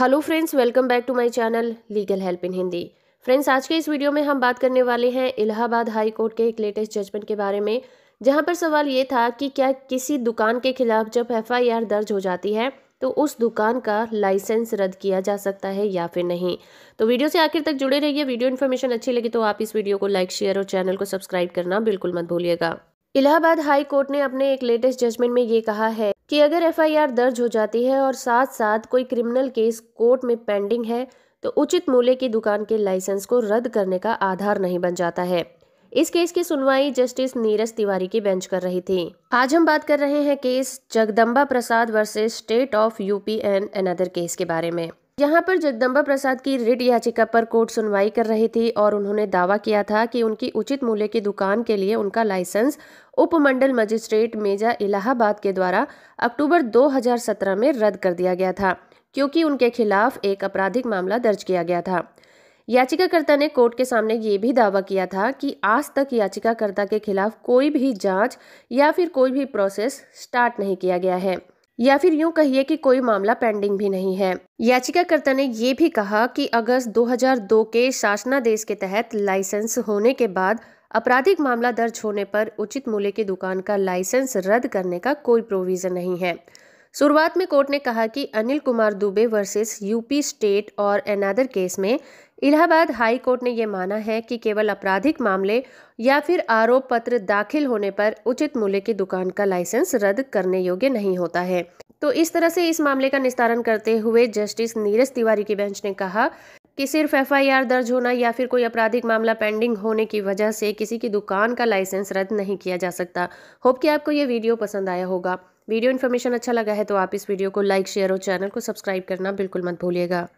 hello friends welcome back to my channel legal help in Hindi friends आज के इस video में हम बात करने वाले हैं इलाहाबाद हाई कोर्ट के एक लेटेस्ट जजमेंट के बारे में जहां पर सवाल ये था कि क्या किसी दुकान के खिलाफ जब एफआईआर दर्ज हो जाती है तो उस दुकान का लाइसेंस रद्द किया जा सकता है या फिर नहीं तो वीडियो से आखिर तक जुड़े रहिए वीडियो इन्फॉर्मेशन अच्छी लगी तो आप इस वीडियो को लाइक शेयर और चैनल को सब्सक्राइब करना बिल्कुल मत भूलिएगा इलाहाबाद हाई कोर्ट ने अपने एक लेटेस्ट जजमेंट में ये कहा है कि अगर एफआईआर दर्ज हो जाती है और साथ साथ कोई क्रिमिनल केस कोर्ट में पेंडिंग है तो उचित मूल्य की दुकान के लाइसेंस को रद्द करने का आधार नहीं बन जाता है इस केस की सुनवाई जस्टिस नीरज तिवारी की बेंच कर रही थी आज हम बात कर रहे हैं case Jagdamba Prasad versus state of UP and another case के बारे में यहाँ पर जगदम्बा प्रसाद की रिट याचिका पर कोर्ट सुनवाई कर रही थी और उन्होंने दावा किया था कि उनकी उचित मूल्य की दुकान के लिए उनका लाइसेंस उपमंडल मजिस्ट्रेट मेजा इलाहाबाद के द्वारा अक्टूबर 2017 में रद्द कर दिया गया था क्योंकि उनके खिलाफ एक आपराधिक मामला दर्ज किया गया था याचिकाकर्ता ने कोर्ट के सामने ये भी दावा किया था कि आज तक याचिकाकर्ता के खिलाफ कोई भी जाँच या फिर कोई भी प्रोसेस स्टार्ट नहीं किया गया है या फिर यूं कहिए कि कोई मामला पेंडिंग भी नहीं है याचिकाकर्ता ने यह भी कहा कि अगस्त 2002 के शासनादेश के तहत लाइसेंस होने के बाद आपराधिक मामला दर्ज होने पर उचित मूल्य की दुकान का लाइसेंस रद्द करने का कोई प्रोविज़न नहीं है शुरुआत में कोर्ट ने कहा कि Anil Kumar Dubey versus UP state और एनादर केस में इलाहाबाद हाई कोर्ट ने यह माना है कि केवल आपराधिक मामले या फिर आरोप पत्र दाखिल होने पर उचित मूल्य की दुकान का लाइसेंस रद्द करने योग्य नहीं होता है तो इस तरह से इस मामले का निस्तारण करते हुए जस्टिस नीरज तिवारी की बेंच ने कहा कि सिर्फ एफआईआर दर्ज होना या फिर कोई आपराधिक मामला पेंडिंग होने की वजह से किसी की दुकान का लाइसेंस रद्द नहीं किया जा सकता होप कि आपको ये वीडियो पसंद आया होगा वीडियो इन्फॉर्मेशन अच्छा लगा है तो आप इस वीडियो को लाइक शेयर और चैनल को सब्सक्राइब करना बिल्कुल मत भूलिएगा